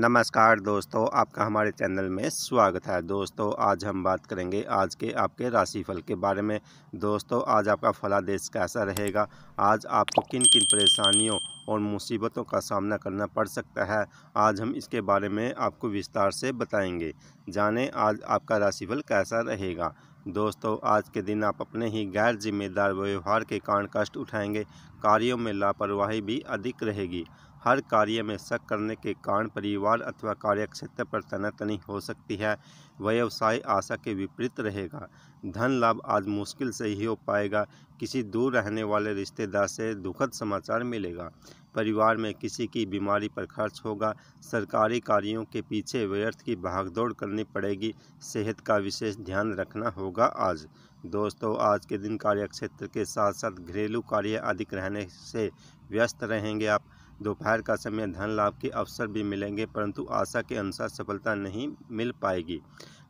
नमस्कार दोस्तों आपका हमारे चैनल में स्वागत है दोस्तों आज हम बात करेंगे आज के आपके राशिफल के बारे में दोस्तों आज आपका फलादेश कैसा रहेगा आज आपको किन किन परेशानियों और मुसीबतों का सामना करना पड़ सकता है आज हम इसके बारे में आपको विस्तार से बताएंगे जाने आज आपका राशिफल कैसा रहेगा दोस्तों आज के दिन आप अपने ही गैर जिम्मेदार व्यवहार के कारण कष्ट उठाएंगे कार्यों में लापरवाही भी अधिक रहेगी हर कार्य में शक करने के कारण परिवार अथवा कार्यक्षेत्र पर तनातनी हो सकती है व्यवसाय आशा के विपरीत रहेगा धन लाभ आज मुश्किल से ही हो पाएगा किसी दूर रहने वाले रिश्तेदार से दुखद समाचार मिलेगा परिवार में किसी की बीमारी पर खर्च होगा सरकारी कार्यों के पीछे व्यर्थ की भागदौड़ करनी पड़ेगी सेहत का विशेष ध्यान रखना होगा आज दोस्तों आज के दिन कार्यक्षेत्र के साथ साथ घरेलू कार्य अधिक रहने से व्यस्त रहेंगे आप दोपहर का समय धन लाभ के अवसर भी मिलेंगे परंतु आशा के अनुसार सफलता नहीं मिल पाएगी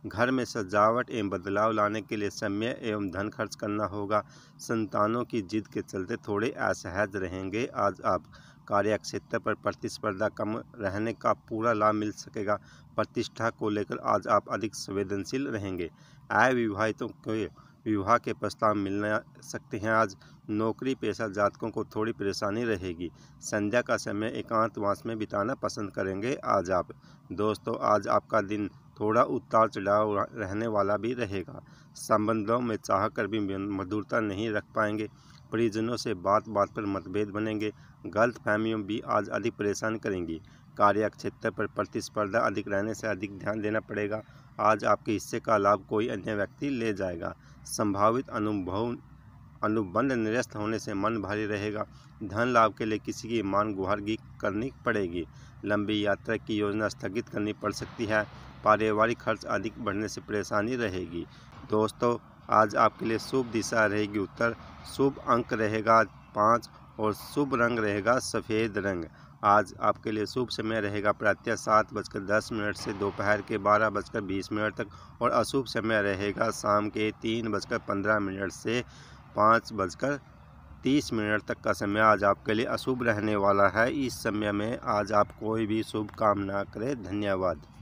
घर में सजावट एवं बदलाव लाने के लिए समय एवं धन खर्च करना होगा संतानों की जिद के चलते थोड़े असहज रहेंगे आज आप कार्य क्षेत्र पर प्रतिस्पर्धा कम रहने का पूरा लाभ मिल सकेगा प्रतिष्ठा को लेकर आज आप अधिक संवेदनशील रहेंगे आय विवाहितों के विवाह के प्रस्ताव मिलने सकते हैं आज नौकरी पेशा जातकों को थोड़ी परेशानी रहेगी संध्या का समय एकांतवास में बिताना पसंद करेंगे आज आप दोस्तों आज आपका दिन थोड़ा उतार चढ़ाव रहने वाला भी रहेगा संबंधों में चाह कर भी मधुरता नहीं रख पाएंगे परिजनों से बात बात पर मतभेद बनेंगे गलत फहमियों भी आज अधिक परेशान करेंगी कार्य क्षेत्र पर प्रतिस्पर्धा अधिक रहने से अधिक ध्यान देना पड़ेगा आज आपके हिस्से का लाभ कोई अन्य व्यक्ति ले जाएगा संभावित अनुभव अनुबंध निरस्त होने से मन भारी रहेगा धन लाभ के लिए किसी की मान गुहारगी करनी पड़ेगी लंबी यात्रा की योजना स्थगित करनी पड़ सकती है पारिवारिक खर्च अधिक बढ़ने से परेशानी रहेगी दोस्तों आज आपके लिए शुभ दिशा रहेगी उत्तर शुभ अंक रहेगा पाँच और शुभ रंग रहेगा सफ़ेद रंग आज आपके लिए शुभ समय रहेगा प्रातः सात बजकर दस मिनट से दोपहर के बारह बजकर बीस मिनट तक और अशुभ समय रहेगा शाम के तीन बजकर पंद्रह मिनट से पाँच बजकर तीस मिनट तक का समय आज आपके लिए अशुभ रहने वाला है इस समय में आज आप कोई भी शुभ काम ना करें धन्यवाद